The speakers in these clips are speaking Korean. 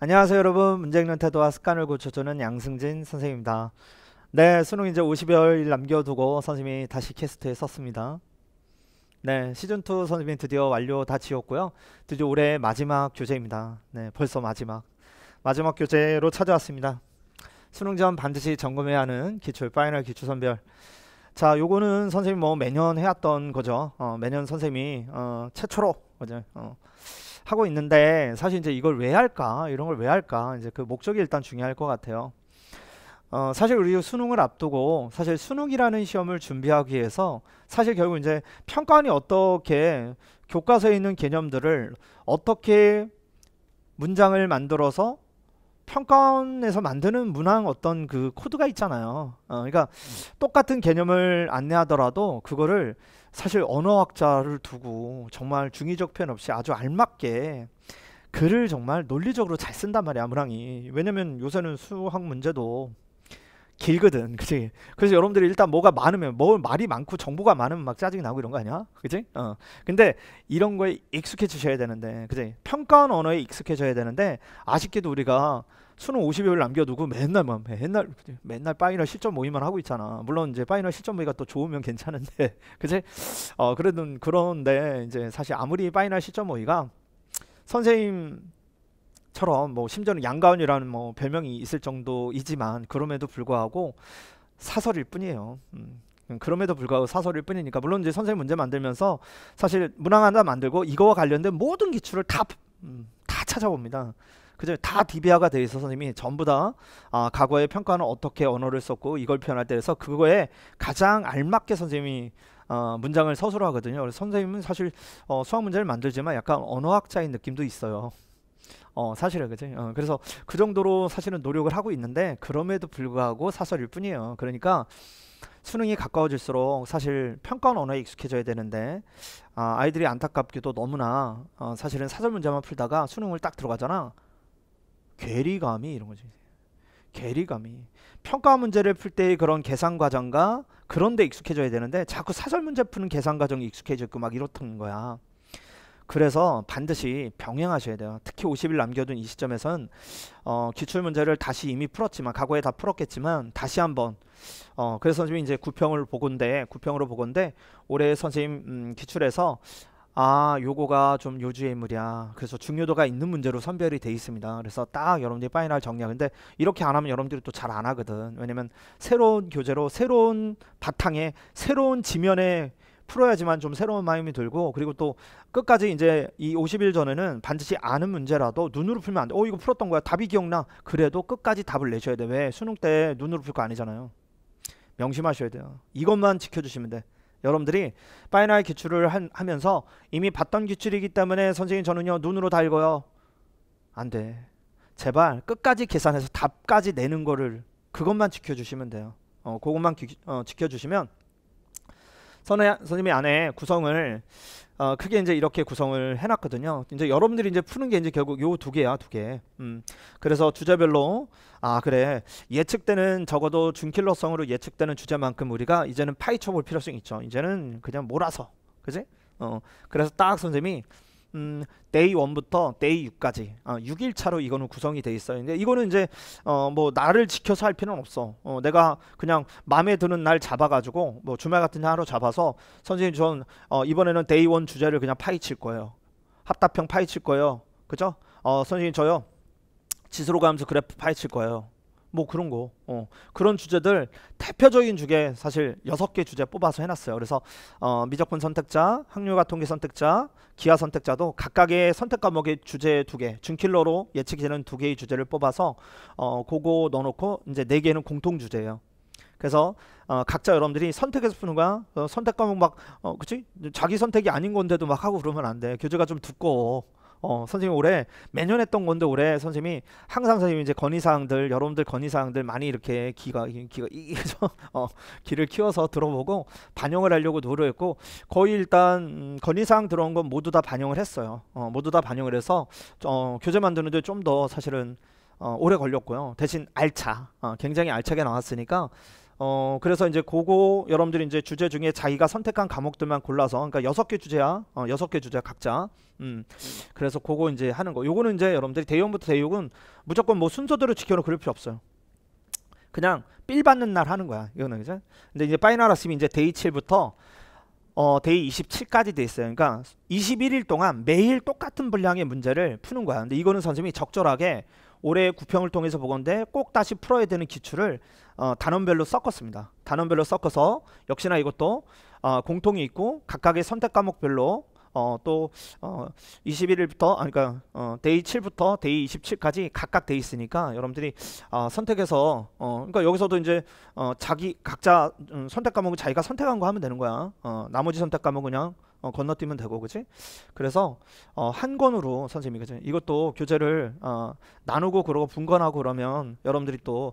안녕하세요 여러분 문제있는 태도와 습관을 고쳐주는 양승진 선생입니다 네 수능 이제 50여일 남겨두고 선생님이 다시 캐스트에 섰습니다 네 시즌2 선생님이 드디어 완료 다 지었고요 드디어 올해 마지막 교재입니다 네 벌써 마지막 마지막 교재로 찾아왔습니다 수능 전 반드시 점검해야 하는 기출 파이널 기출 선별 자 요거는 선생님 뭐 매년 해왔던 거죠 어, 매년 선생님이 어, 최초로 그죠 어. 하고 있는데 사실 이제 이걸 왜 할까 이런 걸 왜 할까 이제 그 목적이 일단 중요할 것 같아요. 어, 사실 우리 수능을 앞두고 사실 수능이라는 시험을 준비하기 위해서 사실 결국 이제 평가원이 어떻게 교과서에 있는 개념들을 어떻게 문장을 만들어서 평가원에서 만드는 문항 어떤 그 코드가 있잖아요. 어, 그러니까 음. 똑같은 개념을 안내하더라도 그거를 사실 언어학자를 두고 정말 중의적 표현 없이 아주 알맞게 글을 정말 논리적으로 잘 쓴단 말이야 아 무랑이 왜냐면 요새는 수학 문제도 길거든 그치 그래서 여러분들이 일단 뭐가 많으면 뭐 말이 많고 정보가 많으면 막 짜증이 나고 이런 거 아니야 그치 어 근데 이런 거에 익숙해지셔야 되는데 그치 평가원 언어에 익숙해져야 되는데 아쉽게도 우리가 수능 50일 남겨두고 맨날 맨날 맨날 파이널 실전 모의만 하고 있잖아. 물론 이제 파이널 실전 모의가 또 좋으면 괜찮은데 그제 어 그래도 그런데 이제 사실 아무리 파이널 실전 모의가 선생님 처럼 뭐 심지어는 양가운이라는 뭐 별명이 있을 정도이지만 그럼에도 불구하고 사설일 뿐이에요. 음. 그럼에도 불구하고 사설일 뿐이니까 물론 이제 선생님 문제 만들면서 사실 문항 하나 만들고 이거와 관련된 모든 기출을 다, 음, 다 찾아봅니다. 그죠? 다 d b 아가돼 있어 선생님이 전부 다 아, 과거의 평가는 어떻게 언어를 썼고 이걸 표현할 때그서 그거에 가장 알맞게 선생님이 어, 문장을 서술 하거든요. 선생님은 사실 어, 수학 문제를 만들지만 약간 언어학자인 느낌도 있어요. 어, 사실은 그지. 어, 그래서 그 정도로 사실은 노력을 하고 있는데 그럼에도 불구하고 사설일 뿐이에요. 그러니까 수능이 가까워질수록 사실 평가 언어에 익숙해져야 되는데 아, 아이들이 안타깝게도 너무나 어, 사실은 사설 문제만 풀다가 수능을 딱 들어가잖아. 괴리감이 이런 거죠. 괴리감이 평가 문제를 풀 때의 그런 계산 과정과 그런 데 익숙해져야 되는데 자꾸 사설 문제 푸는 계산 과정이 익숙해졌고 막 이렇던 거야. 그래서 반드시 병행하셔야 돼요. 특히 50일 남겨둔 이 시점에선 어, 기출 문제를 다시 이미 풀었지만 과거에 다 풀었겠지만 다시 한번 어, 그래서 선생님이 이제 구평을 보건데 구평으로 보건데 올해 선생님 음, 기출에서 아 요거가 좀 요주의 인물이야 그래서 중요도가 있는 문제로 선별이 돼 있습니다 그래서 딱 여러분들이 파이널 정리하 근데 이렇게 안 하면 여러분들이 또 잘 안 하거든 왜냐면 새로운 교재로 새로운 바탕에 새로운 지면에 풀어야지만 좀 새로운 마음이 들고 그리고 또 끝까지 이제 이 50일 전에는 반드시 아는 문제라도 눈으로 풀면 안 돼. 어 이거 풀었던 거야. 답이 기억나. 그래도 끝까지 답을 내셔야 돼. 왜 수능 때 눈으로 풀 거 아니잖아요. 명심하셔야 돼요. 이것만 지켜주시면 돼. 여러분들이 파이널 기출을 한, 하면서 이미 봤던 기출이기 때문에 선생님 저는요 눈으로 다 읽어요. 안 돼. 제발 끝까지 계산해서 답까지 내는 거를 그것만 지켜주시면 돼요. 어, 그것만 기, 어, 지켜주시면 선생님의 안에 구성을 어, 크게 이제 이렇게 구성을 해놨거든요. 이제 여러분들이 이제 푸는 게 이제 결국 요두 개야, 두 개. 음. 그래서 주제별로 아 그래 예측되는 적어도 준킬러성으로 예측되는 주제만큼 우리가 이제는 파헤쳐볼 필요성이 있죠. 이제는 그냥 몰아서, 그지? 어, 그래서 딱 선생님이 음, 데이 1부터 데이 6까지 어, 6일 차로 이거는 구성이 돼 있어요. 근데 이거는 이제 어, 뭐 나를 지켜서 할 필요는 없어. 어, 내가 그냥 마음에 드는 날 잡아가지고 뭐 주말 같은 하루 잡아서 선생님 전 어, 이번에는 데이 1 주제를 그냥 파헤칠 거예요. 합답형 파헤칠 거예요. 그죠? 어, 선생님 저요. 지수로 가면서 그래프 파헤칠 거예요. 뭐 그런 거 어, 그런 주제들 대표적인 주제 사실 여섯 개 주제 뽑아서 해놨어요. 그래서 어, 미적분 선택자, 학률과 통계 선택자, 기하 선택자도 각각의 선택 과목의 주제 두 개, 준킬러로 예측되는 이두 개의 주제를 뽑아서 어, 그거 넣어놓고 이제 네 개는 공통 주제예요. 그래서 어, 각자 여러분들이 선택해서 푸는 거야. 어, 선택 과목 막 어, 그치? 자기 선택이 아닌 건데도 막 하고 그러면 안 돼. 교재가 좀 두꺼워. 어, 선생님 올해 매년 했던 건데 올해 선생님이 항상 선생님 이제 건의사항들 여러분들 건의사항들 많이 이렇게 귀가 귀가 이서 어, 귀를 키워서 들어보고 반영을 하려고 노력했고 거의 일단 음, 건의사항 들어온 건 모두 다 반영을 했어요. 어, 모두 다 반영을 해서 어, 교재 만드는데 좀 더 사실은 어, 오래 걸렸고요. 대신 알차, 어, 굉장히 알차게 나왔으니까 어 그래서 이제 고거 여러분들이 이제 주제 중에 자기가 선택한 과목들만 골라서 그러니까 여섯 개 주제야 어 여섯 개 주제 각자 음 그래서 고거 이제 하는 거 요거는 이제 여러분들이 대형부터 대육은 무조건 뭐 순서대로 지켜놓 고 그럴 필요 없어요 그냥 삘 받는 날 하는 거야 이거는 이제 근데 이제 파이널 아스미 이제 데이 7부터 어 데이 27까지 돼 있어요 그러니까 21일 동안 매일 똑같은 분량의 문제를 푸는 거야 근데 이거는 선생님이 적절하게 올해의 구평을 통해서 보건데 꼭 다시 풀어야 되는 기출을 어, 단원별로 섞었습니다. 단원별로 섞어서 역시나 이것도 어, 공통이 있고 각각의 선택 과목별로 어, 또 어, 21일부터 아, 그러니까 어, 데이 7부터 데이 27까지 각각 돼 있으니까 여러분들이 어, 선택해서 어, 그러니까 여기서도 이제 어, 자기 각자 음, 선택 과목을 자기가 선택한 거 하면 되는 거야. 어, 나머지 선택 과목은 그냥 어, 건너뛰면 되고 그지 그래서 어, 한 권으로 선생님이 그지 이것도 교재를 어, 나누고 그러고 분권하고 그러면 여러분들이 또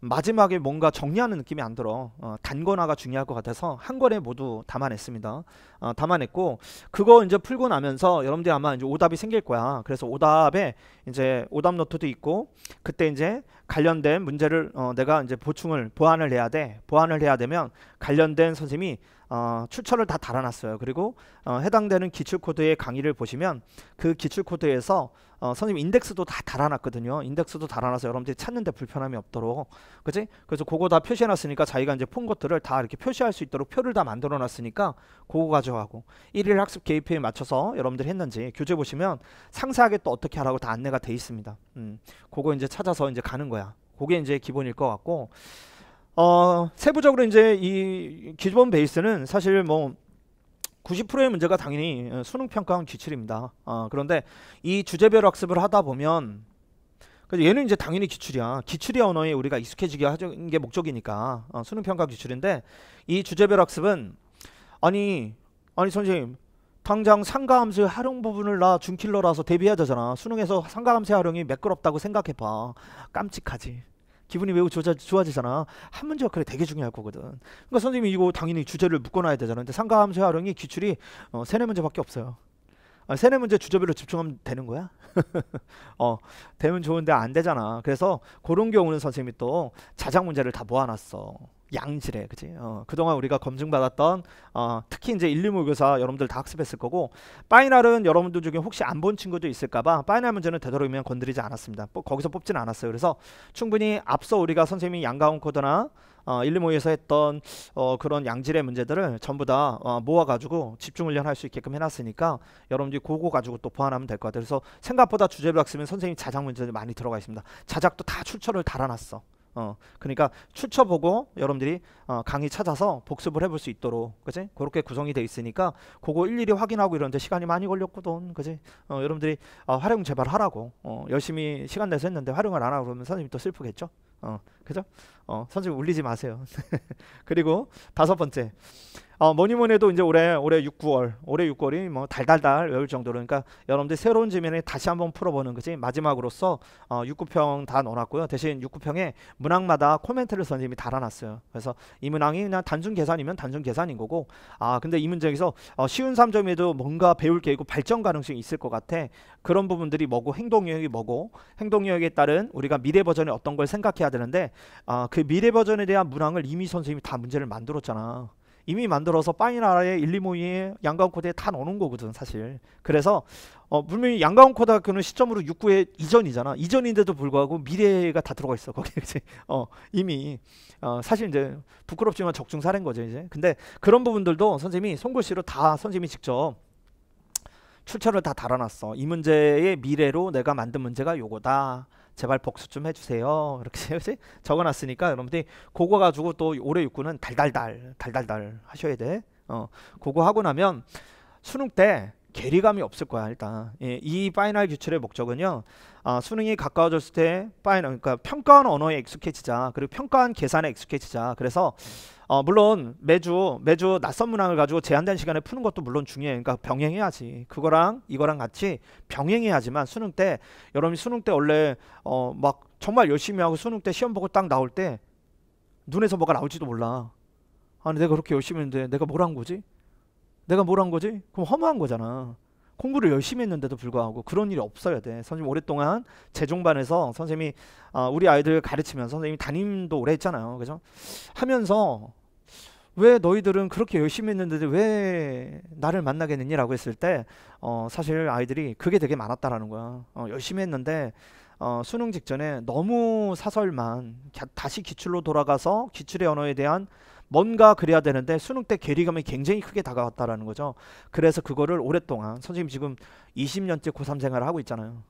마지막에 뭔가 정리하는 느낌이 안 들어 어, 단권화가 중요할 것 같아서 한 권에 모두 담아냈습니다 어, 담아냈고 그거 이제 풀고 나면서 여러분들이 아마 이제 오답이 생길 거야 그래서 오답에 이제 오답 노트도 있고 그때 이제 관련된 문제를 어, 내가 이제 보충을 보완을 해야 돼 보완을 해야 되면 관련된 선생님이 어, 출처를 다 달아놨어요. 그리고 어, 해당되는 기출코드의 강의를 보시면 그 기출코드에서 어, 선생님 인덱스도 다 달아놨거든요. 인덱스도 달아놔서 여러분들이 찾는데 불편함이 없도록 그치 그래서 그거 다 표시해놨으니까 자기가 이제 푼 것들을 다 이렇게 표시할 수 있도록 표를 다 만들어놨으니까 그거 가져가고 1일 학습 계획표에 맞춰서 여러분들이 했는지 교재 보시면 상세하게 또 어떻게 하라고 다 안내가 돼 있습니다. 음, 그거 이제 찾아서 이제 가는 거야. 그게 이제 기본일 것 같고 어, 세부적으로 이제 이 기본 베이스는 사실 뭐 90%의 문제가 당연히 어, 수능 평가원 기출입니다. 어, 그런데 이 주제별 학습을 하다 보면 얘는 이제 당연히 기출이야. 기출이 언어에 우리가 익숙해지게 하는 게 목적이니까 어, 수능 평가 기출인데 이 주제별 학습은 아니 아니 선생님 당장 상가함수 활용 부분을 나 준킬러라서 대비해야 되잖아. 수능에서 상가함수 활용이 매끄럽다고 생각해봐. 깜찍하지. 기분이 매우 좋아, 좋아지잖아. 한 문제 역할이 되게 중요할 거거든. 그러니까 선생님이 이거 당연히 주제를 묶어놔야 되잖아. 근데 상가함수 활용이 기출이 어, 세네 문제밖에 없어요. 아, 세네 문제 주제별로 집중하면 되는 거야? 어, 되면 좋은데 안 되잖아. 그래서 그런 경우는 선생님이 또 자작 문제를 다 모아놨어. 양질의 그지 어, 그동안 우리가 검증받았던 어, 특히 이제 인류 모교사 여러분들 다 학습했을 거고 파이널은 여러분들 중에 혹시 안 본 친구도 있을까봐 파이널 문제는 되도록이면 건드리지 않았습니다 뭐, 거기서 뽑진 않았어요 그래서 충분히 앞서 우리가 선생님이 양가운 코드나 어, 일리모에서 했던 어, 그런 양질의 문제들을 전부 다 어, 모아가지고 집중 훈련할 수 있게끔 해놨으니까 여러분들이 그거 가지고 또 보완하면 될 것 같아요. 그래서 생각보다 주제를 막 쓰면 선생님 이 자작 문제들 많이 들어가 있습니다. 자작도 다 출처를 달아놨어. 어, 그러니까 출처 보고 여러분들이 어, 강의 찾아서 복습을 해볼 수 있도록 그지 그렇게 구성이 돼 있으니까 그거 일일이 확인하고 이런데 시간이 많이 걸렸거든 그지 어, 여러분들이 어, 활용 제발 하라고 어, 열심히 시간 내서 했는데 활용을 안 하고 그러면 선생님이 또 슬프겠죠 어, 그죠? 어, 선생님 울리지 마세요. 그리고 다섯 번째. 어, 뭐니 뭐니 해도 이제 올해 올해 6, 9월, 올해 6월이 뭐 달달달 외울 정도로 그러니까 여러분들 새로운 지면에 다시 한번 풀어보는 것이 마지막으로서 어, 6 9평다 넣어놨고요. 대신 6 9평에 문항마다 코멘트를 선생님이 달아놨어요. 그래서 이 문항이 그냥 단순 계산이면 단순 계산인 거고 아 근데 이 문제에서 어, 쉬운 3점에도 뭔가 배울 게 있고 발전 가능성이 있을 것 같아. 그런 부분들이 뭐고 행동 영역이 뭐고 행동 영역에 따른 우리가 미래 버전의 어떤 걸 생각해야 되는데 아, 그 미래 버전에 대한 문항을 이미 선생님이 다 문제를 만들었잖아. 이미 만들어서 파이나라에 일리모이에 양가운 코드에 다 넣어놓은 거거든 사실 그래서 어, 분명히 양가운 코드학교는 시점으로 6구의 이전이잖아 이전인데도 불구하고 미래가 다 들어가 있어 거기에 이제 어, 이미 어, 사실 이제 부끄럽지만 적중 살인 거죠 이제 근데 그런 부분들도 선생님이 손글씨로다 선생님이 직접 출처를 다 달아놨어 이 문제의 미래로 내가 만든 문제가 요거다 제발 복수 좀 해주세요. 이렇게 적어놨으니까 여러분들이 그거 가지고 또 올해 육군은 달달달 달달달 하셔야 돼. 어, 그거 하고 나면 수능 때 괴리감이 없을 거야 일단 예, 이 파이널 기출의 목적은요 아, 수능이 가까워졌을 때 파이널 그러니까 평가한 언어에 익숙해지자 그리고 평가한 계산에 익숙해지자 그래서 어, 물론 매주 매주 낯선 문항을 가지고 제한된 시간에 푸는 것도 물론 중요해 그러니까 병행해야지 그거랑 이거랑 같이 병행해야지만 수능 때 여러분이 수능 때 원래 어, 막 정말 열심히 하고 수능 때 시험 보고 딱 나올 때 눈에서 뭐가 나올지도 몰라 아니 내가 그렇게 열심히 했는데 내가 뭘 한 거지 내가 뭘 한 거지? 그럼 허무한 거잖아. 공부를 열심히 했는데도 불구하고 그런 일이 없어야 돼. 선생님 오랫동안 재중반에서 선생님이 어, 우리 아이들 가르치면 서 선생님이 담임도 오래 했잖아요. 그죠? 하면서 왜 너희들은 그렇게 열심히 했는데 왜 나를 만나겠느냐라고 했을 때 어, 사실 아이들이 그게 되게 많았다라는 거야. 어, 열심히 했는데 어, 수능 직전에 너무 사설만 다시 기출로 돌아가서 기출의 언어에 대한 뭔가 그래야 되는데 수능 때 괴리감이 굉장히 크게 다가왔다라는 거죠. 그래서 그거를 오랫동안 선생님 지금 20년째 고3 생활을 하고 있잖아요.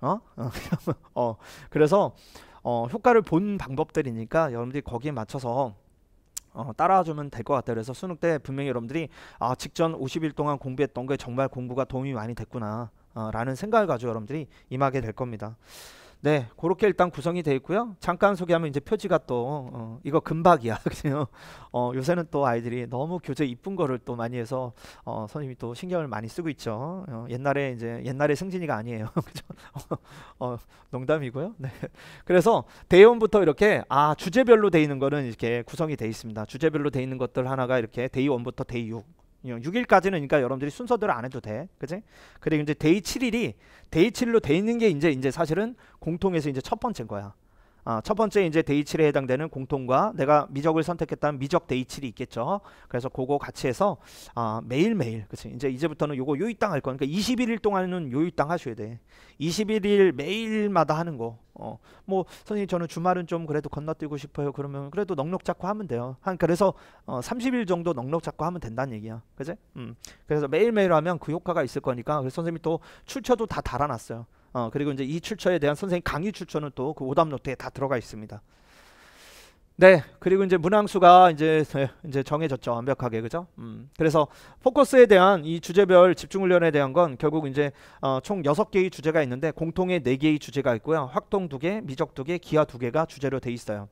어? 어. 그래서 어, 효과를 본 방법들이니까 여러분들이 거기에 맞춰서 어, 따라주면 될 것 같아요. 그래서 수능 때 분명히 여러분들이 아 직전 50일 동안 공부했던 게 정말 공부가 도움이 많이 됐구나 어, 라는 생각을 가지고 여러분들이 임하게 될 겁니다. 네, 그렇게 일단 구성이 돼 있고요. 잠깐 소개하면 이제 표지가 또 어, 이거 금박이야. 그냥 어, 요새는 또 아이들이 너무 교재 이쁜 거를 또 많이 해서 어, 선생님이 또 신경을 많이 쓰고 있죠. 어, 옛날에 이제 옛날에 승진이가 아니에요. 그죠? 어, 어, 농담이고요. 네. 그래서 대원부터 이렇게 아 주제별로 돼 있는 거는 이렇게 구성이 돼 있습니다. 주제별로 돼 있는 것들 하나가 이렇게 대이 원부터 대이6 6일까지는 어, 그러니까 여러분들이 순서대로 안 해도 돼. 그지? 그리고 이제 데이 7일이 데이 7일로 돼 있는 게 이제 이제 사실은 공통에서 이제 첫 번째인 거야. 아, 첫 번째 이제 데이7에 해당되는 공통과 내가 미적을 선택했다면 미적 데이7이 있겠죠. 그래서 그거 같이 해서 아, 매일매일 그치 이제 이제부터는 요거 요일당 할 거니까 그러니까 21일 동안은 요일당 하셔야 돼. 21일 매일마다 하는 거. 어, 뭐 선생님 저는 주말은 좀 그래도 건너뛰고 싶어요. 그러면 그래도 넉넉 잡고 하면 돼요. 한 그래서 어, 30일 정도 넉넉 잡고 하면 된다는 얘기야. 그지? 음. 그래서 매일매일 하면 그 효과가 있을 거니까 그래서 선생님이 또 출처도 다 달아놨어요. 어, 그리고 이제 이 출처에 대한 선생님 강의 출처는 또 그 오답 노트에 다 들어가 있습니다. 네, 그리고 이제 문항수가 이제 네, 이제 정해졌죠 완벽하게 그죠? 음, 그래서 포커스에 대한 이 주제별 집중 훈련에 대한 건 결국 이제 어, 총 여섯 개의 주제가 있는데 공통의 네 개의 주제가 있고요, 확통 두 개, 미적 두 개, 기하 두 개가 주제로 돼 있어요.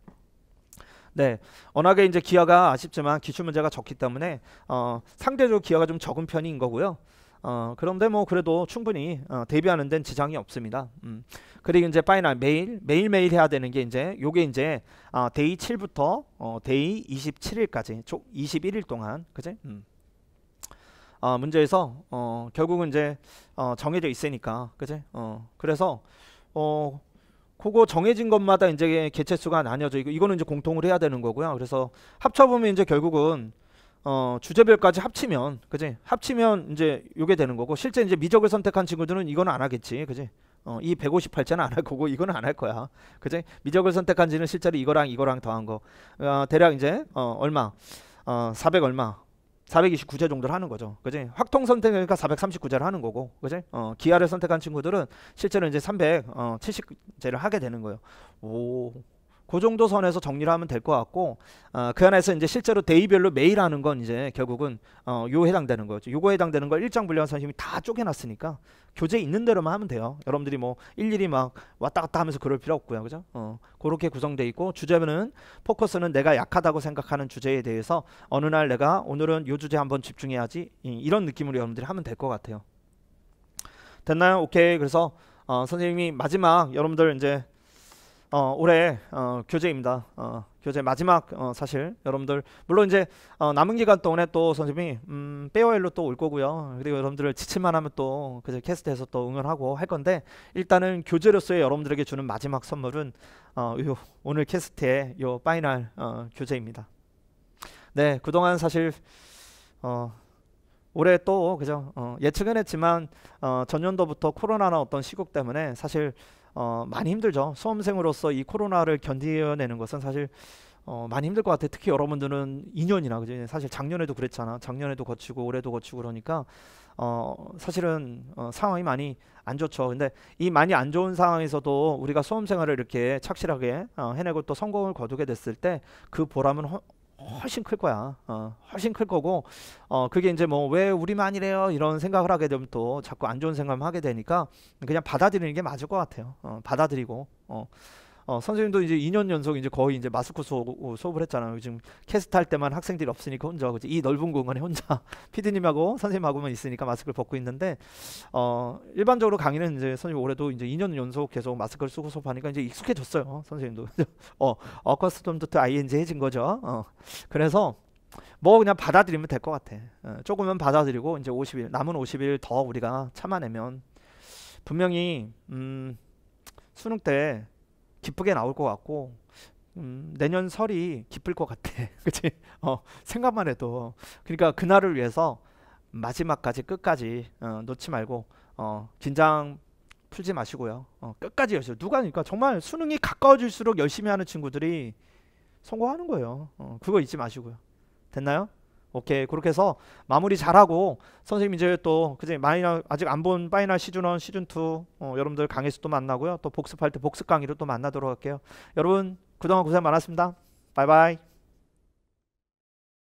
네, 워낙에 이제 기하가 아쉽지만 기출 문제가 적기 때문에 어, 상대적으로 기하가 좀 적은 편인 거고요. 어, 그런데 뭐 그래도 충분히 어, 데뷔하는 데는 지장이 없습니다. 음. 그리고 이제 파이널 매일 매일 매일 해야 되는 게 이제 요게 이제 아, 데이 7부터 어, 데이 27일까지 총 21일 동안 그지? 음. 아, 문제에서 어, 결국은 이제 어, 정해져 있으니까 그지? 어, 그래서 어, 그거 정해진 것마다 이제 개체 수가 나뉘어져 있고 이거는 이제 공통을 해야 되는 거고요. 그래서 합쳐 보면 이제 결국은 어, 주제별까지 합치면 그지 합치면 이제 요게 되는 거고 실제 이제 미적을 선택한 친구들은 이건 안 하겠지 그지 어, 이 158자는 안 할 거고 이건 안할 거야 그지 미적을 선택한 지는 실제로 이거랑 이거랑 더한 거 어, 대략 이제 어, 얼마 어, 400 얼마 429제 정도를 하는 거죠. 그지? 확통 선택이니까 그러니까 439제를 하는 거고, 그지? 어, 기아를 선택한 친구들은 실제로 이제 370제를 어, 하게 되는 거예요. 오, 그 정도 선에서 정리를 하면 될 것 같고 어, 그 안에서 이제 실제로 데이별로 매일 하는 건 이제 결국은 어, 요 해당되는 거죠. 요거 해당되는 걸 일정 분량 선생님이다 쪼개놨으니까 교재 있는 대로만 하면 돼요. 여러분들이 뭐 일일이 막 왔다 갔다 하면서 그럴 필요 없고요. 그죠? 어, 그렇게 구성돼 있고 주제는 포커스는 내가 약하다고 생각하는 주제에 대해서 어느 날 내가 오늘은 요 주제 한번 집중해야지 이런 느낌으로 여러분들이 하면 될 것 같아요. 됐나요? 오케이. 그래서 어, 선생님이 마지막 여러분들 이제 어, 올해 어, 교재입니다. 어, 교재 마지막 어, 사실 여러분들 물론 이제 어, 남은 기간 동안에 또 선생님이 음, 페어웰로 또 올 거고요. 그리고 여러분들을 지칠만 하면 또 그제 캐스트에서 또 응원하고 할 건데 일단은 교재로서의 여러분들에게 주는 마지막 선물은 어, 요, 오늘 캐스트의 요 파이널 교재입니다. 네, 그동안 사실 올해 또 그죠 예측은 했지만 전년도부터 코로나나 어떤 시국 때문에 사실 어, 많이 힘들죠. 수험생으로서 이 코로나를 견디어내는 것은 사실 어, 많이 힘들 것 같아요. 특히 여러분들은 2년이나 그죠? 사실 작년에도 그랬잖아. 작년에도 거치고 올해도 거치고 그러니까 어, 사실은 어, 상황이 많이 안 좋죠. 근데 이 많이 안 좋은 상황에서도 우리가 수험 생활을 이렇게 착실하게 어, 해내고 또 성공을 거두게 됐을 때 그 보람은 허, 훨씬 클 거야. 어, 훨씬 클 거고, 어, 그게 이제 뭐 왜 우리만 이래요 이런 생각을 하게 되면 또 자꾸 안 좋은 생각을 하게 되니까 그냥 받아들이는 게 맞을 것 같아요. 어, 받아들이고, 어, 어, 선생님도 이제 2년 연속 이제 거의 이제 마스크 수업, 어, 수업을 했잖아요. 지금 캐스트 할 때만 학생들이 없으니까 혼자 그지 이 넓은 공간에 혼자 피디님하고 선생님하고만 있으니까 마스크를 벗고 있는데 어, 일반적으로 강의는 이제 선생님 올해도 이제 2년 연속 계속 마스크를 쓰고 수업하니까 이제 익숙해졌어요. 선생님도 어 어커스텀 도 ing 해진 거죠. 어, 그래서 뭐 그냥 받아들이면 될 것 같아. 어, 조금은 받아들이고 이제 50일 남은 50일 더 우리가 참아내면 분명히 음, 수능 때 기쁘게 나올 것 같고 음, 내년 설이 기쁠 것 같아. 그치? 어, 생각만 해도. 그러니까 그날을 위해서 마지막까지 끝까지 어, 놓지 말고 어, 긴장 풀지 마시고요. 어, 끝까지 열심히. 누가 그러니까 정말 수능이 가까워질수록 열심히 하는 친구들이 성공하는 거예요. 어, 그거 잊지 마시고요. 됐나요? 오케이 그렇게 해서 마무리 잘하고 선생님 이제 또 그제 마이너 아직 안 본 파이널 시즌 1 시즌 2 어, 여러분들 강의에서 또 만나고요 또 복습할 때 복습 강의로 또 만나도록 할게요 여러분 그동안 고생 많았습니다 바이바이